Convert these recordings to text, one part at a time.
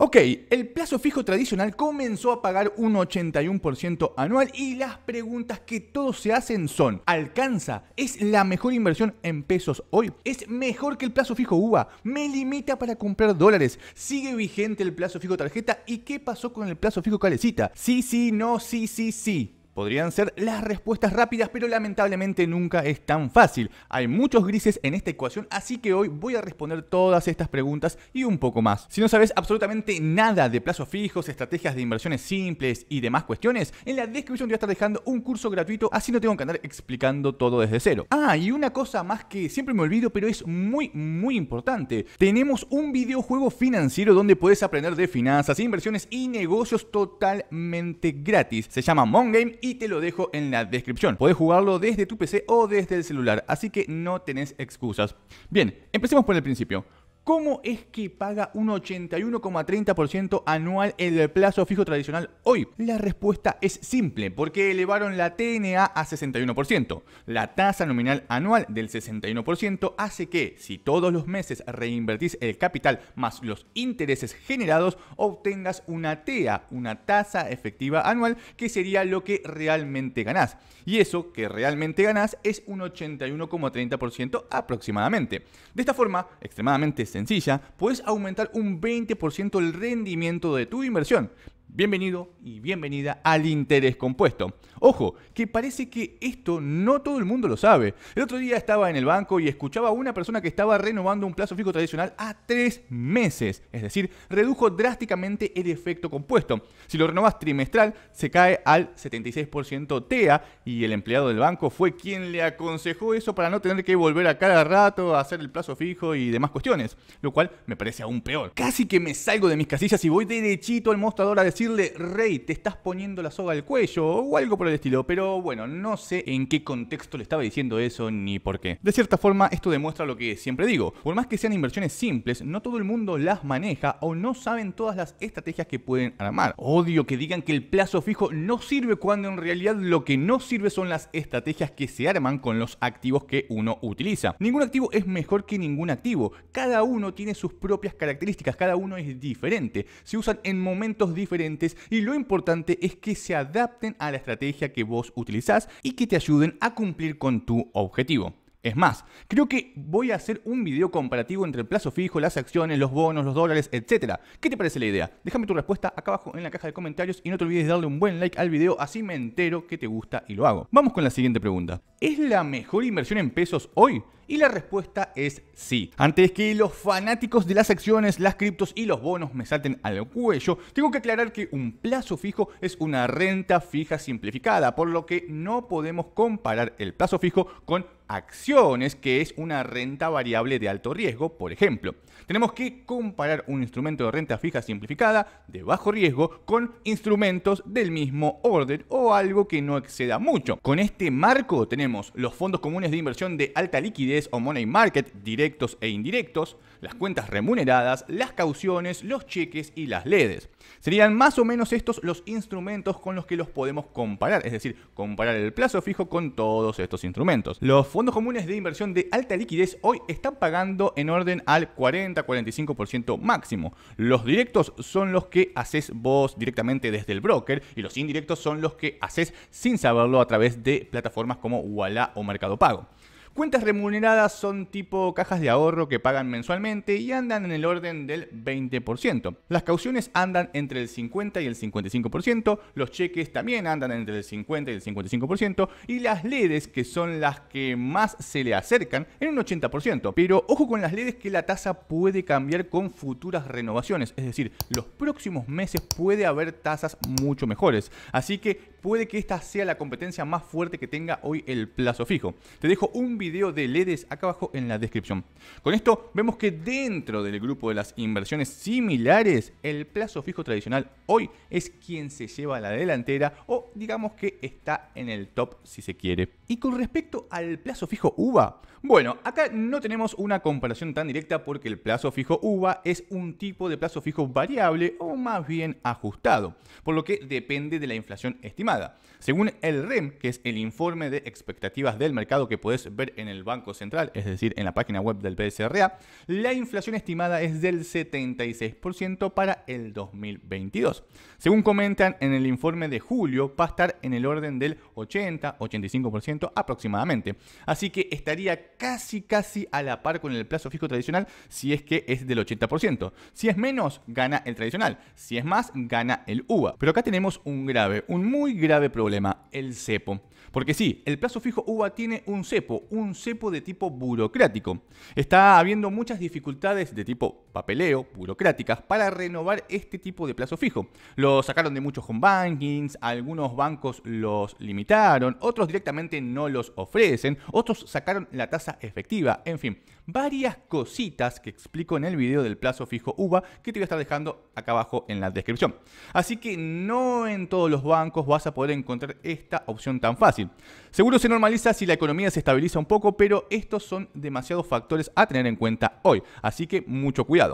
Ok, el plazo fijo tradicional comenzó a pagar un 81% anual y las preguntas que todos se hacen son, ¿alcanza? ¿Es la mejor inversión en pesos hoy? ¿Es mejor que el plazo fijo UVA? ¿Me limita para comprar dólares? ¿Sigue vigente el plazo fijo tarjeta? ¿Y qué pasó con el plazo fijo calecita? Sí, sí, no, sí, sí, sí podrían ser las respuestas rápidas, pero lamentablemente nunca es tan fácil. Hay muchos grises en esta ecuación, así que hoy voy a responder todas estas preguntas y un poco más. Si no sabes absolutamente nada de plazos fijos, estrategias de inversiones simples y demás cuestiones, en la descripción te voy a estar dejando un curso gratuito, así no tengo que andar explicando todo desde cero. Ah, y una cosa más que siempre me olvido, pero es muy, muy importante. Tenemos un videojuego financiero donde puedes aprender de finanzas, inversiones y negocios totalmente gratis. Se llama Mongame y te lo dejo en la descripción. Podés jugarlo desde tu PC o desde el celular, así que no tenés excusas. Bien, empecemos por el principio. ¿Cómo es que paga un 81,30% anual el plazo fijo tradicional hoy? La respuesta es simple, porque elevaron la TNA a 61%. La tasa nominal anual del 61% hace que, si todos los meses reinvertís el capital más los intereses generados, obtengas una TEA, una tasa efectiva anual, que sería lo que realmente ganás. Y eso que realmente ganás es un 81,30% aproximadamente. De esta forma, extremadamente sencillo sencilla, puedes aumentar un 20% el rendimiento de tu inversión. Bienvenido y bienvenida al interés compuesto. Ojo, que parece que esto no todo el mundo lo sabe. El otro día estaba en el banco y escuchaba a una persona que estaba renovando un plazo fijo tradicional a tres meses. Es decir, redujo drásticamente el efecto compuesto. Si lo renovas trimestral, se cae al 76% TEA y el empleado del banco fue quien le aconsejó eso para no tener que volver a cada rato a hacer el plazo fijo y demás cuestiones. Lo cual me parece aún peor. Casi que me salgo de mis casillas y voy derechito al mostrador a decir decirle, rey, te estás poniendo la soga al cuello o algo por el estilo, pero bueno, no sé en qué contexto le estaba diciendo eso ni por qué. De cierta forma, esto demuestra lo que siempre digo, por más que sean inversiones simples, no todo el mundo las maneja o no saben todas las estrategias que pueden armar. Odio que digan que el plazo fijo no sirve cuando en realidad lo que no sirve son las estrategias que se arman con los activos que uno utiliza. Ningún activo es mejor que ningún activo, cada uno tiene sus propias características, cada uno es diferente, se usan en momentos diferentes y lo importante es que se adapten a la estrategia que vos utilizás y que te ayuden a cumplir con tu objetivo. Es más, creo que voy a hacer un video comparativo entre el plazo fijo, las acciones, los bonos, los dólares, etc. ¿Qué te parece la idea? Déjame tu respuesta acá abajo en la caja de comentarios y no te olvides de darle un buen like al video, así me entero que te gusta y lo hago. Vamos con la siguiente pregunta. ¿Es la mejor inversión en pesos hoy? Y la respuesta es sí. Antes que los fanáticos de las acciones, las criptos y los bonos me salten al cuello, tengo que aclarar que un plazo fijo es una renta fija simplificada, por lo que no podemos comparar el plazo fijo con acciones, que es una renta variable de alto riesgo, por ejemplo. Tenemos que comparar un instrumento de renta fija simplificada de bajo riesgo con instrumentos del mismo orden o algo que no exceda mucho. Con este marco tenemos los fondos comunes de inversión de alta liquidez, o money market directos e indirectos, las cuentas remuneradas, las cauciones, los cheques y las ledes. Serían más o menos estos los instrumentos con los que los podemos comparar, es decir, comparar el plazo fijo con todos estos instrumentos. Los fondos comunes de inversión de alta liquidez hoy están pagando en orden al 40-45% máximo. Los directos son los que haces vos directamente desde el broker y los indirectos son los que haces sin saberlo a través de plataformas como Walla o Mercado Pago. Cuentas remuneradas son tipo cajas de ahorro que pagan mensualmente y andan en el orden del 20%. Las cauciones andan entre el 50 y el 55%, los cheques también andan entre el 50 y el 55% y las ledes, que son las que más se le acercan, en un 80%. Pero ojo con las ledes que la tasa puede cambiar con futuras renovaciones, es decir, los próximos meses puede haber tasas mucho mejores. Así que puede que esta sea la competencia más fuerte que tenga hoy el plazo fijo. Te dejo un video de Ledes acá abajo en la descripción. Con esto vemos que dentro del grupo de las inversiones similares, el plazo fijo tradicional hoy es quien se lleva a la delantera o digamos que está en el top si se quiere. Y con respecto al plazo fijo UVA, bueno, acá no tenemos una comparación tan directa porque el plazo fijo UVA es un tipo de plazo fijo variable o más bien ajustado, por lo que depende de la inflación estimada. Según el REM, que es el informe de expectativas del mercado que podés ver en el Banco Central, es decir, en la página web del PSRA, la inflación estimada es del 76% para el 2022. Según comentan en el informe de julio, va a estar en el orden del 80-85% aproximadamente. Así que estaría casi, casi a la par con el plazo fijo tradicional si es que es del 80%. Si es menos, gana el tradicional. Si es más, gana el UVA. Pero acá tenemos un grave, un muy grave problema, el cepo. Porque sí, el plazo fijo UVA tiene un cepo, un cepo de tipo burocrático. Está habiendo muchas dificultades de tipo papeleo, burocráticas, para renovar este tipo de plazo fijo. Lo sacaron de muchos home bankings, algunos bancos los limitaron, otros directamente no los ofrecen, otros sacaron la tasa efectiva, en fin, varias cositas que explico en el video del plazo fijo UBA que te voy a estar dejando acá abajo en la descripción. Así que no en todos los bancos vas a poder encontrar esta opción tan fácil. Seguro se normaliza si la economía se estabiliza un poco, pero estos son demasiados factores a tener en cuenta hoy, así que mucho cuidado.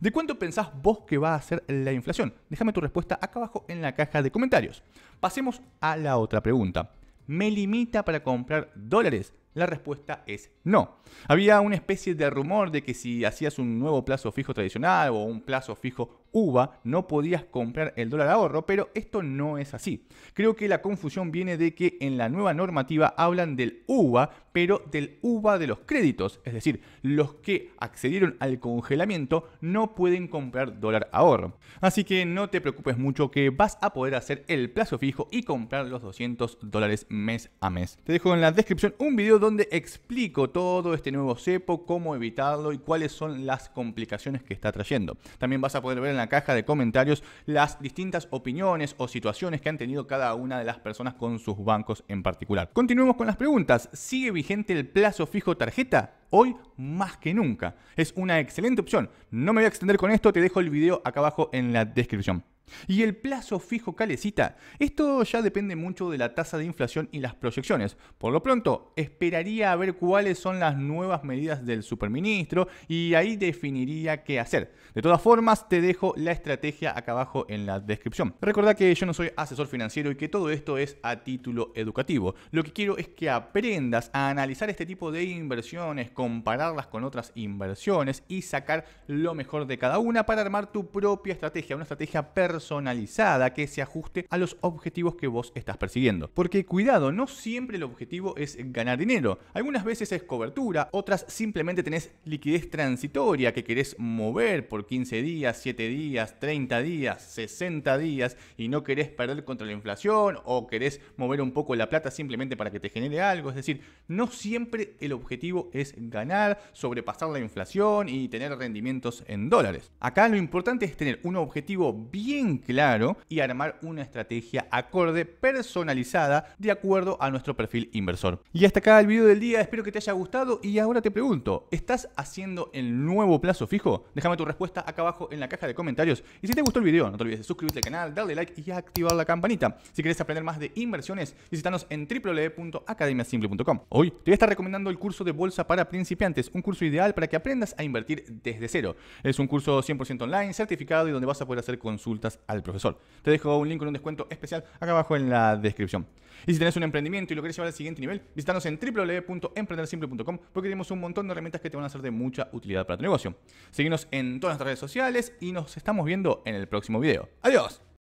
¿De cuánto pensás vos que va a ser la inflación? Déjame tu respuesta acá abajo en la caja de comentarios. Pasemos a la otra pregunta. ¿Me limita para comprar dólares? La respuesta es no. Había una especie de rumor de que si hacías un nuevo plazo fijo tradicional o un plazo fijo UVA, no podías comprar el dólar ahorro, pero esto no es así. Creo que la confusión viene de que en la nueva normativa hablan del UVA, pero del UVA de los créditos, es decir, los que accedieron al congelamiento no pueden comprar dólar ahorro. Así que no te preocupes mucho que vas a poder hacer el plazo fijo y comprar los 200 dólares mes a mes. Te dejo en la descripción un video donde explico todo este nuevo cepo, cómo evitarlo y cuáles son las complicaciones que está trayendo. También vas a poder ver en la caja de comentarios las distintas opiniones o situaciones que han tenido cada una de las personas con sus bancos en particular. Continuemos con las preguntas. ¿Sigue vigente el plazo fijo tarjeta? hoy más que nunca. Es una excelente opción. No me voy a extender con esto, te dejo el video acá abajo en la descripción. Y el plazo fijo calecita, esto ya depende mucho de la tasa de inflación y las proyecciones. Por lo pronto, esperaría a ver cuáles son las nuevas medidas del superministro y ahí definiría qué hacer. De todas formas, te dejo la estrategia acá abajo en la descripción. Recordá que yo no soy asesor financiero y que todo esto es a título educativo. Lo que quiero es que aprendas a analizar este tipo de inversiones, compararlas con otras inversiones y sacar lo mejor de cada una para armar tu propia estrategia, una estrategia personal personalizada que se ajuste a los objetivos que vos estás persiguiendo. Porque cuidado, no siempre el objetivo es ganar dinero. Algunas veces es cobertura, otras simplemente tenés liquidez transitoria que querés mover por 15 días, 7 días, 30 días, 60 días y no querés perder contra la inflación o querés mover un poco la plata simplemente para que te genere algo. Es decir, no siempre el objetivo es ganar, sobrepasar la inflación y tener rendimientos en dólares. Acá lo importante es tener un objetivo bien claro y armar una estrategia acorde personalizada de acuerdo a nuestro perfil inversor. Y hasta acá el video del día, espero que te haya gustado y ahora te pregunto, ¿estás haciendo el nuevo plazo fijo? Déjame tu respuesta acá abajo en la caja de comentarios y si te gustó el video no te olvides de suscribirte al canal, darle like y activar la campanita. Si quieres aprender más de inversiones, visítanos en www.academiasimple.com. Hoy te voy a estar recomendando el curso de Bolsa para principiantes, un curso ideal para que aprendas a invertir desde cero. Es un curso 100% online, certificado y donde vas a poder hacer consultas al profesor. Te dejo un link con un descuento especial acá abajo en la descripción. Y si tenés un emprendimiento y lo querés llevar al siguiente nivel, visitanos en www.emprendersimple.com porque tenemos un montón de herramientas que te van a hacer de mucha utilidad para tu negocio. Seguinos en todas nuestras redes sociales y nos estamos viendo en el próximo video. ¡Adiós!